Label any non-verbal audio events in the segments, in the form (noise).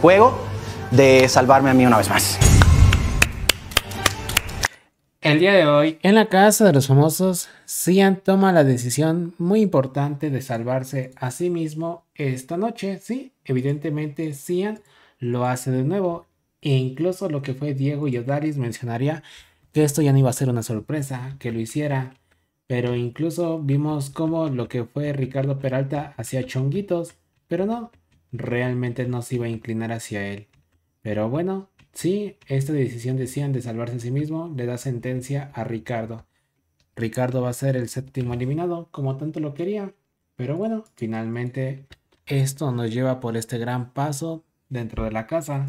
juego de salvarme a mí una vez más. El día de hoy, en la casa de los famosos, Cian toma la decisión muy importante de salvarse a sí mismo esta noche. Sí, evidentemente Cian lo hace de nuevo. E incluso lo que fue Diego y Odaris mencionaría que esto ya no iba a ser una sorpresa, que lo hiciera. Pero incluso vimos como lo que fue Ricardo Peralta hacía chonguitos. Pero no, realmente no se iba a inclinar hacia él. Pero bueno, sí, esta decisión decían de salvarse a sí mismo le da sentencia a Ricardo. Ricardo va a ser el séptimo eliminado, como tanto lo quería. Pero bueno, finalmente esto nos lleva por este gran paso dentro de la casa.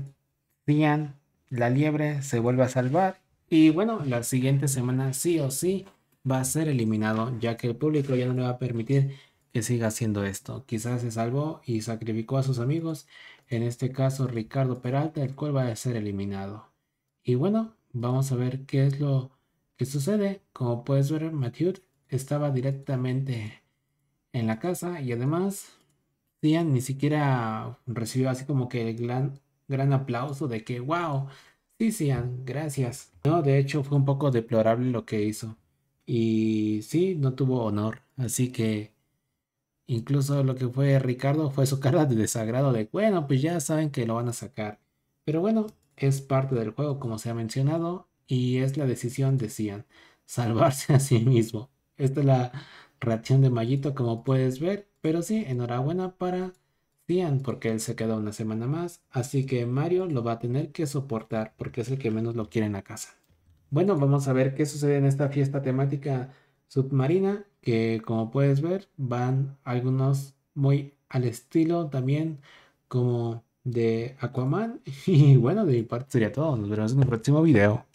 Cian, la liebre, se vuelve a salvar. Y bueno, la siguiente semana sí o sí va a ser eliminado, ya que el público ya no le va a permitir que siga haciendo esto. Quizás se salvó y sacrificó a sus amigos, en este caso Ricardo Peralta, el cual va a ser eliminado. Y bueno, vamos a ver qué es lo que sucede. Como puedes ver, Matthew. estaba directamente en la casa y además Sian ni siquiera recibió así como que el gran, gran aplauso de que, wow, sí, Sian gracias. No, de hecho fue un poco deplorable lo que hizo. Y sí, no tuvo honor. Así que Incluso lo que fue Ricardo fue su cara de desagrado de, bueno, pues ya saben que lo van a sacar. Pero bueno, es parte del juego como se ha mencionado y es la decisión, de Cian (laughs) salvarse a sí mismo. Esta es la reacción de Mayito como puedes ver, pero sí, enhorabuena para Cian porque él se quedó una semana más, así que Mario lo va a tener que soportar porque es el que menos lo quiere en la casa. Bueno, vamos a ver qué sucede en esta fiesta temática submarina que como puedes ver van algunos muy al estilo también como de Aquaman. (laughs) Y bueno, de mi parte sería todo. Nos vemos en el próximo video.